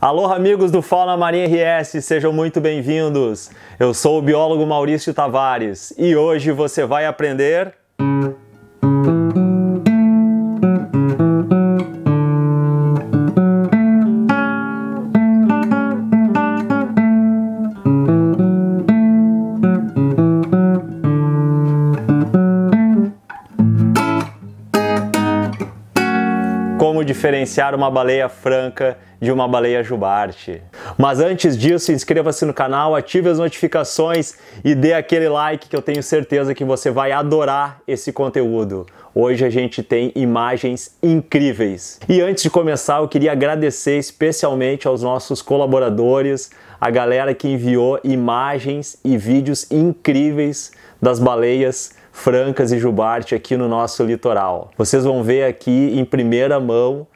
Alô, amigos do Fauna Marinha RS, sejam muito bem-vindos. Eu sou o biólogo Maurício Tavares e hoje você vai aprender. diferenciar uma baleia franca de uma baleia jubarte. Mas antes disso, inscreva-se no canal, ative as notificações e dê aquele like que eu tenho certeza que você vai adorar esse conteúdo. Hoje a gente tem imagens incríveis. E antes de começar, eu queria agradecer especialmente aos nossos colaboradores, a galera que enviou imagens e vídeos incríveis das baleias francas e jubarte aqui no nosso litoral. Vocês vão ver aqui em primeira mão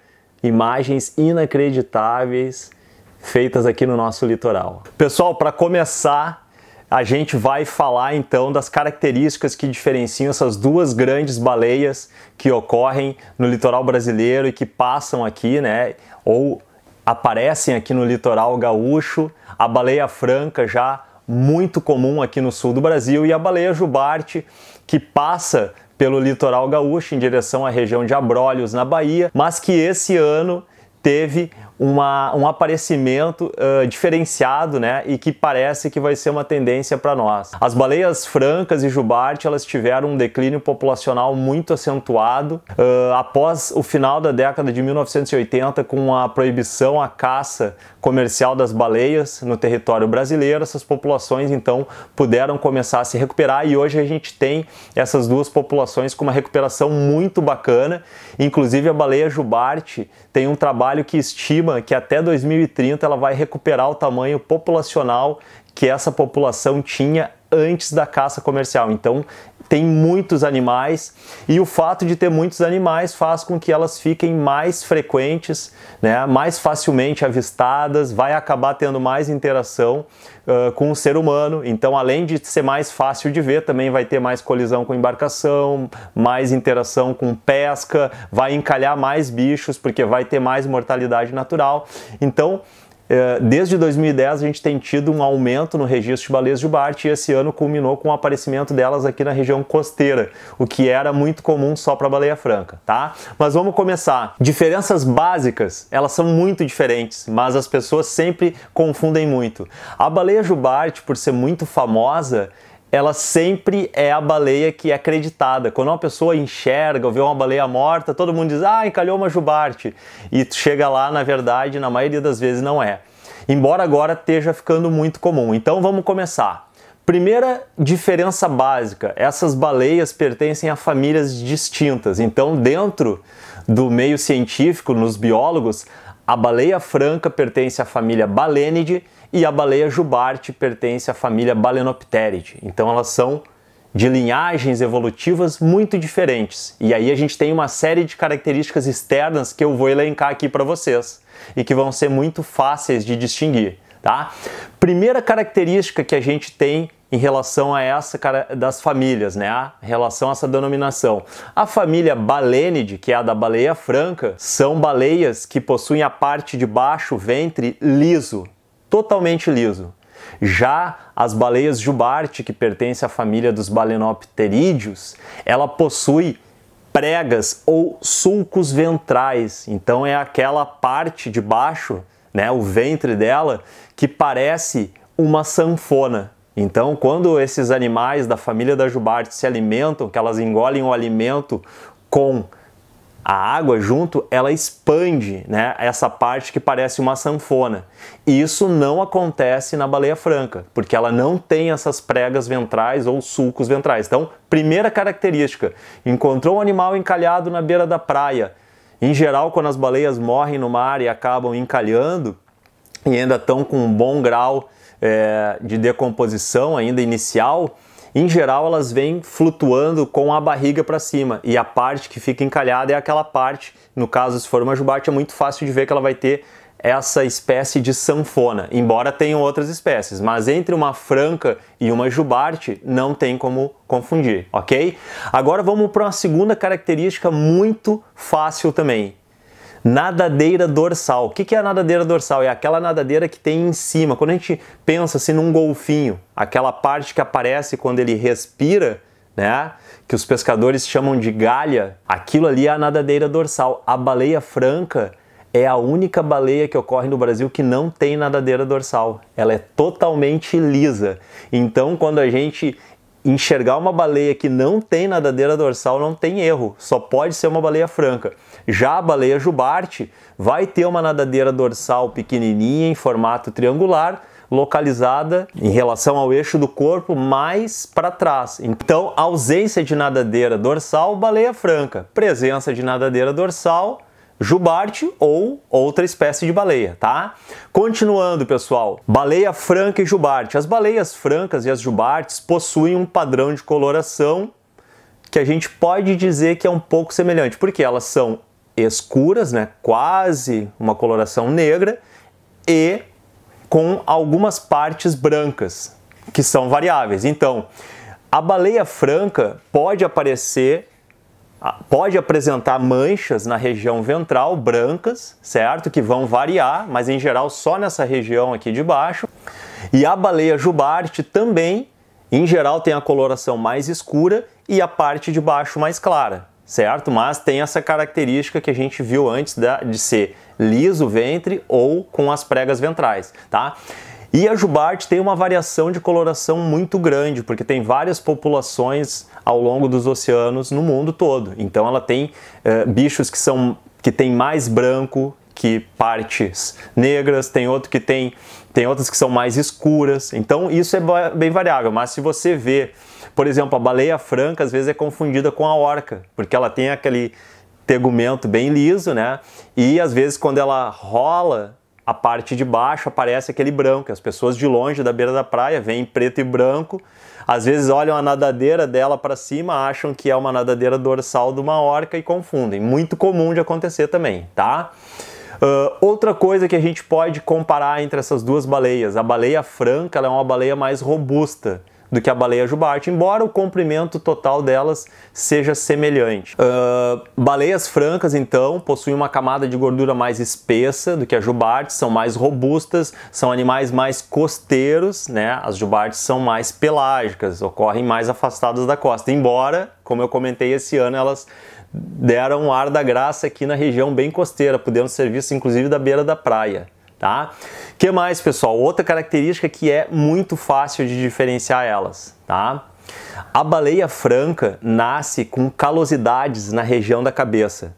imagens inacreditáveis feitas aqui no nosso litoral. Pessoal, para começar, a gente vai falar então das características que diferenciam essas duas grandes baleias que ocorrem no litoral brasileiro e que passam aqui, né? Ou aparecem aqui no litoral gaúcho, a baleia franca já muito comum aqui no sul do Brasil, e a baleia jubarte, que passa pelo litoral gaúcho em direção à região de Abrolhos, na Bahia, mas que esse ano teve uma, um aparecimento uh, diferenciado, né, e que parece que vai ser uma tendência para nós. As baleias francas e jubarte elas tiveram um declínio populacional muito acentuado uh, após o final da década de 1980, com a proibição à caça comercial das baleias no território brasileiro, essas populações então puderam começar a se recuperar e hoje a gente tem essas duas populações com uma recuperação muito bacana. Inclusive a baleia jubarte tem um trabalho que estima que até 2030 ela vai recuperar o tamanho populacional que essa população tinha antes da caça comercial. Então, tem muitos animais e o fato de ter muitos animais faz com que elas fiquem mais frequentes, né, mais facilmente avistadas, vai acabar tendo mais interação uh, com o ser humano. Então, além de ser mais fácil de ver, também vai ter mais colisão com embarcação, mais interação com pesca, vai encalhar mais bichos porque vai ter mais mortalidade natural. Então, é, desde 2010 a gente tem tido um aumento no registro de baleias de e esse ano culminou com o aparecimento delas aqui na região costeira, o que era muito comum só para baleia franca, tá? Mas vamos começar. Diferenças básicas, elas são muito diferentes, mas as pessoas sempre confundem muito. A baleia jubarte, por ser muito famosa, ela sempre é a baleia que é acreditada. Quando uma pessoa enxerga ou vê uma baleia morta, todo mundo diz, ah, encalhou uma jubarte. E chega lá, na verdade, na maioria das vezes não é. Embora agora esteja ficando muito comum. Então vamos começar. Primeira diferença básica: essas baleias pertencem a famílias distintas. Então, dentro do meio científico, nos biólogos, a baleia franca pertence à família Balenidae e a baleia jubarte pertence à família Balenopteridae. Então elas são de linhagens evolutivas muito diferentes. E aí a gente tem uma série de características externas que eu vou elencar aqui para vocês e que vão ser muito fáceis de distinguir, tá? Primeira característica que a gente tem em relação a essa cara, das famílias, né? A relação a essa denominação. A família Balenid, que é a da baleia franca, são baleias que possuem a parte de baixo, o ventre, liso, totalmente liso. Já as baleias jubarte, que pertence à família dos balenopterídeos, ela possui pregas ou sulcos ventrais. Então é aquela parte de baixo, né, o ventre dela, que parece uma sanfona. Então, quando esses animais da família da jubarte se alimentam, que elas engolem o alimento com a água junto, ela expande né, essa parte que parece uma sanfona. E isso não acontece na baleia franca, porque ela não tem essas pregas ventrais ou sulcos ventrais. Então, primeira característica: encontrou um animal encalhado na beira da praia. Em geral, quando as baleias morrem no mar e acabam encalhando, e ainda estão com um bom grau é, de decomposição ainda inicial, em geral elas vêm flutuando com a barriga para cima e a parte que fica encalhada é aquela parte, no caso se for uma jubarte é muito fácil de ver que ela vai ter essa espécie de sanfona, embora tenham outras espécies, mas entre uma franca e uma jubarte não tem como confundir, ok? Agora vamos para uma segunda característica muito fácil também, Nadadeira dorsal. O que é a nadadeira dorsal? É aquela nadadeira que tem em cima. Quando a gente pensa assim num golfinho, aquela parte que aparece quando ele respira, né? Que os pescadores chamam de galha, aquilo ali é a nadadeira dorsal. A baleia franca é a única baleia que ocorre no Brasil que não tem nadadeira dorsal. Ela é totalmente lisa. Então, quando a gente enxergar uma baleia que não tem nadadeira dorsal, não tem erro. Só pode ser uma baleia franca. Já a baleia jubarte vai ter uma nadadeira dorsal pequenininha em formato triangular, localizada em relação ao eixo do corpo mais para trás. Então, ausência de nadadeira dorsal, baleia franca. Presença de nadadeira dorsal, jubarte ou outra espécie de baleia, tá? Continuando, pessoal, baleia franca e jubarte. As baleias francas e as jubartes possuem um padrão de coloração que a gente pode dizer que é um pouco semelhante, porque elas são escuras, né, quase uma coloração negra, e com algumas partes brancas, que são variáveis. Então, a baleia franca pode aparecer, pode apresentar manchas na região ventral brancas, certo? Que vão variar, mas em geral só nessa região aqui de baixo. E a baleia jubarte também, em geral, tem a coloração mais escura e a parte de baixo mais clara certo? Mas tem essa característica que a gente viu antes da, de ser liso o ventre ou com as pregas ventrais, tá? E a jubarte tem uma variação de coloração muito grande, porque tem várias populações ao longo dos oceanos no mundo todo. Então ela tem eh, bichos que são que tem mais branco, que partes negras, tem outro que tem, tem outras que são mais escuras. Então isso é bem variável, mas se você vê, por exemplo, a baleia franca às vezes é confundida com a orca, porque ela tem aquele tegumento bem liso, né? E às vezes quando ela rola, a parte de baixo aparece aquele branco. As pessoas de longe da beira da praia veem preto e branco. Às vezes olham a nadadeira dela para cima, acham que é uma nadadeira dorsal de uma orca e confundem. Muito comum de acontecer também, tá? Uh, outra coisa que a gente pode comparar entre essas duas baleias, a baleia franca é uma baleia mais robusta do que a baleia jubarte, embora o comprimento total delas seja semelhante. Uh, baleias francas, então, possuem uma camada de gordura mais espessa do que a jubarte, são mais robustas, são animais mais costeiros, né? As jubartes são mais pelágicas, ocorrem mais afastadas da costa, embora, como eu comentei esse ano, elas deram um ar da graça aqui na região bem costeira, podendo serviço inclusive da beira da praia. Tá? que mais, pessoal? Outra característica que é muito fácil de diferenciar elas, tá? A baleia franca nasce com calosidades na região da cabeça.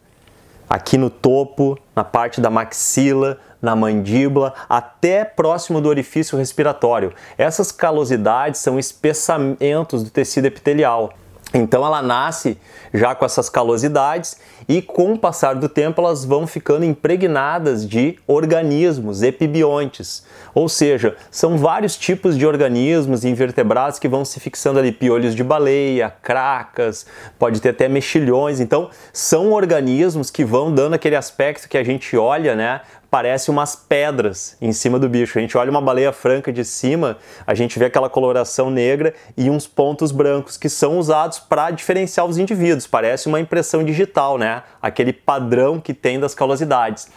Aqui no topo, na parte da maxila, na mandíbula, até próximo do orifício respiratório. Essas calosidades são espessamentos do tecido epitelial. Então ela nasce já com essas calosidades e com o passar do tempo elas vão ficando impregnadas de organismos, epibiontes. Ou seja, são vários tipos de organismos invertebrados que vão se fixando ali, piolhos de baleia, cracas, pode ter até mexilhões. Então, são organismos que vão dando aquele aspecto que a gente olha, né? parece umas pedras em cima do bicho. A gente olha uma baleia franca de cima, a gente vê aquela coloração negra e uns pontos brancos que são usados para diferenciar os indivíduos. Parece uma impressão digital, né? Né, aquele padrão que tem das calosidades.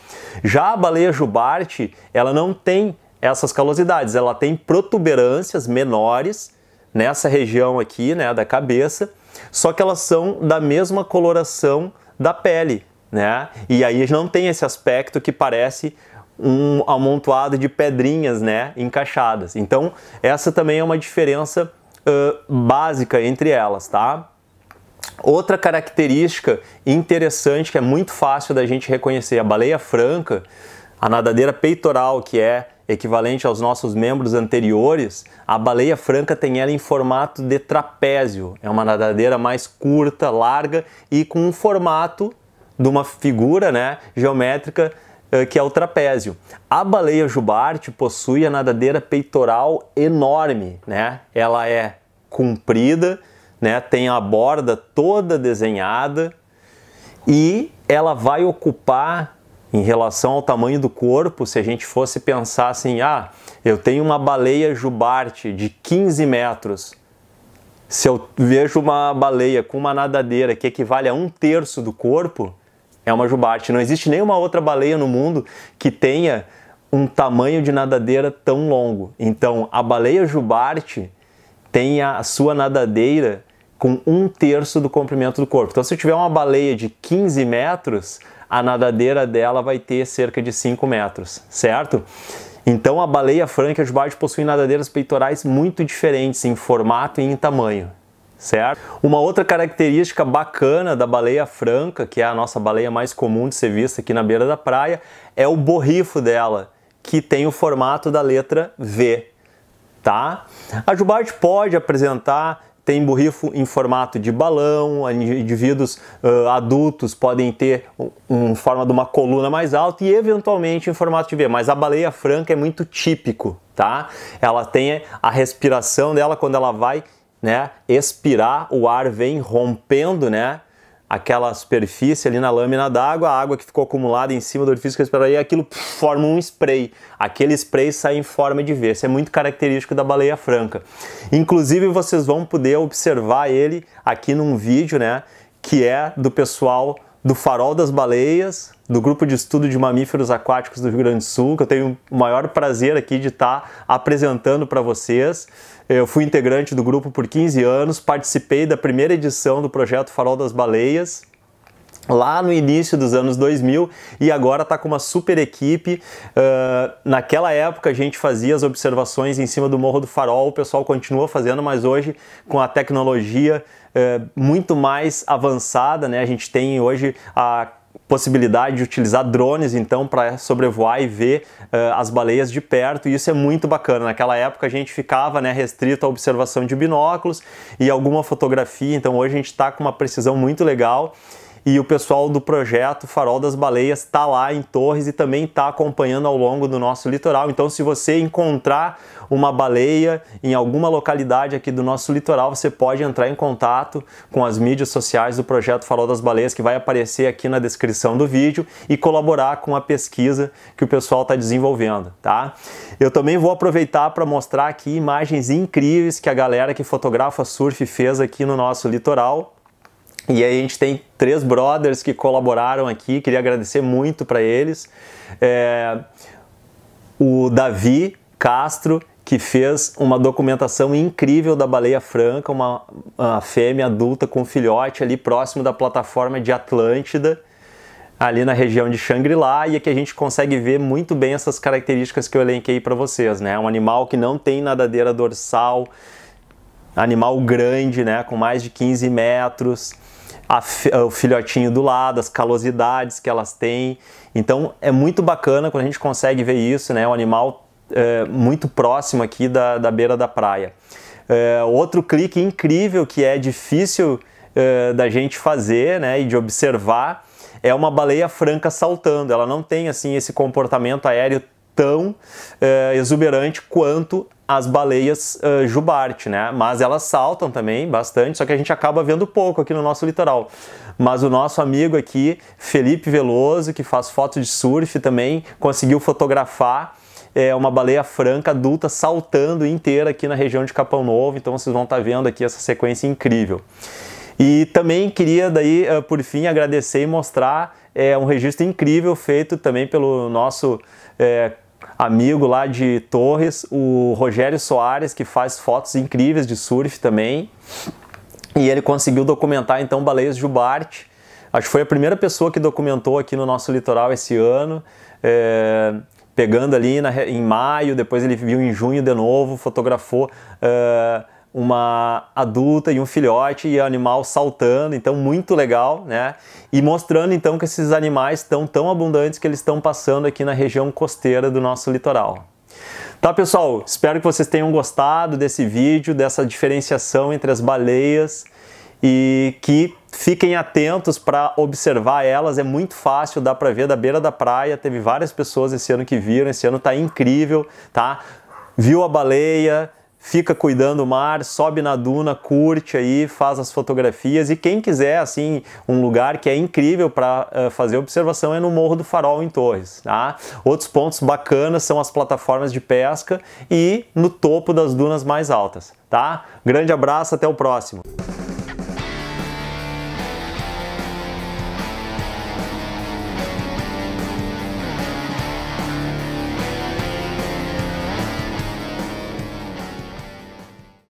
Já a baleia jubarte, ela não tem essas calosidades. ela tem protuberâncias menores nessa região aqui, né, da cabeça, só que elas são da mesma coloração da pele, né? E aí não tem esse aspecto que parece um amontoado de pedrinhas, né, encaixadas. Então, essa também é uma diferença uh, básica entre elas, tá? Outra característica interessante que é muito fácil da gente reconhecer, a baleia franca, a nadadeira peitoral, que é equivalente aos nossos membros anteriores, a baleia franca tem ela em formato de trapézio. É uma nadadeira mais curta, larga e com um formato de uma figura né, geométrica eh, que é o trapézio. A baleia jubarte possui a nadadeira peitoral enorme, né? Ela é comprida, né? Tem a borda toda desenhada e ela vai ocupar em relação ao tamanho do corpo, se a gente fosse pensar assim, ah, eu tenho uma baleia jubarte de 15 metros. Se eu vejo uma baleia com uma nadadeira que equivale a um terço do corpo, é uma jubarte. Não existe nenhuma outra baleia no mundo que tenha um tamanho de nadadeira tão longo. Então, a baleia jubarte tem a sua nadadeira com um terço do comprimento do corpo. Então, se eu tiver uma baleia de 15 metros, a nadadeira dela vai ter cerca de 5 metros, certo? Então, a baleia franca de baixo possui nadadeiras peitorais muito diferentes em formato e em tamanho, certo? Uma outra característica bacana da baleia franca, que é a nossa baleia mais comum de ser vista aqui na beira da praia, é o borrifo dela, que tem o formato da letra V, tá? A jubarte pode apresentar tem borrifo em formato de balão, indivíduos uh, adultos podem ter em um, forma de uma coluna mais alta e eventualmente em formato de V, mas a baleia franca é muito típico, tá? Ela tem a respiração dela quando ela vai né, expirar, o ar vem rompendo, né? aquela superfície ali na lâmina d'água, a água que ficou acumulada em cima do orifício respiratório, aquilo forma um spray. Aquele spray sai em forma de V. Isso é muito característico da baleia franca. Inclusive, vocês vão poder observar ele aqui num vídeo, né? Que é do pessoal do Farol das Baleias, do Grupo de Estudo de Mamíferos Aquáticos do Rio Grande do Sul, que eu tenho o maior prazer aqui de estar tá apresentando para vocês. Eu fui integrante do grupo por 15 anos, participei da primeira edição do projeto Farol das Baleias, lá no início dos anos 2000 e agora está com uma super equipe. Uh, naquela época a gente fazia as observações em cima do Morro do Farol, o pessoal continua fazendo, mas hoje com a tecnologia uh, muito mais avançada, né? a gente tem hoje a possibilidade de utilizar drones então para sobrevoar e ver uh, as baleias de perto e isso é muito bacana naquela época a gente ficava né restrito à observação de binóculos e alguma fotografia então hoje a gente está com uma precisão muito legal e o pessoal do projeto Farol das Baleias está lá em Torres e também está acompanhando ao longo do nosso litoral. Então, se você encontrar uma baleia em alguma localidade aqui do nosso litoral, você pode entrar em contato com as mídias sociais do projeto Farol das Baleias, que vai aparecer aqui na descrição do vídeo, e colaborar com a pesquisa que o pessoal está desenvolvendo, tá? Eu também vou aproveitar para mostrar aqui imagens incríveis que a galera que fotografa surf fez aqui no nosso litoral e aí a gente tem três brothers que colaboraram aqui, queria agradecer muito para eles. É, o Davi Castro, que fez uma documentação incrível da baleia franca, uma, uma fêmea adulta com filhote ali próximo da plataforma de Atlântida, ali na região de Shangri-La, e aqui é a gente consegue ver muito bem essas características que eu elenquei para vocês, né? Um animal que não tem nadadeira dorsal, animal grande, né, com mais de 15 metros, a, o filhotinho do lado, as calosidades que elas têm. Então é muito bacana quando a gente consegue ver isso, né? O é animal é, muito próximo aqui da, da beira da praia. É, outro clique incrível que é difícil é, da gente fazer né, e de observar é uma baleia franca saltando. Ela não tem assim esse comportamento aéreo tão uh, exuberante quanto as baleias uh, jubarte, né? Mas elas saltam também bastante, só que a gente acaba vendo pouco aqui no nosso litoral. Mas o nosso amigo aqui, Felipe Veloso, que faz foto de surf também, conseguiu fotografar é, uma baleia franca adulta saltando inteira aqui na região de Capão Novo, então vocês vão estar tá vendo aqui essa sequência incrível. E também queria daí, uh, por fim, agradecer e mostrar é, um registro incrível feito também pelo nosso é, amigo lá de Torres, o Rogério Soares, que faz fotos incríveis de surf também. E ele conseguiu documentar então baleias jubarte. Acho que foi a primeira pessoa que documentou aqui no nosso litoral esse ano. É, pegando ali na, em maio, depois ele viu em junho de novo, fotografou. É, uma adulta e um filhote e o animal saltando, então muito legal, né? E mostrando então que esses animais estão tão abundantes que eles estão passando aqui na região costeira do nosso litoral. Tá, pessoal? Espero que vocês tenham gostado desse vídeo, dessa diferenciação entre as baleias e que fiquem atentos para observar elas, é muito fácil, dá para ver da beira da praia, teve várias pessoas esse ano que viram, esse ano tá incrível, tá? Viu a baleia, fica cuidando do mar, sobe na duna, curte aí, faz as fotografias. E quem quiser, assim, um lugar que é incrível para uh, eh, fazer observação é no Morro do Farol, em Torres. Tá? Outros pontos bacanas são as plataformas de pesca e no topo das dunas mais altas. Tá? Grande abraço, até o próximo!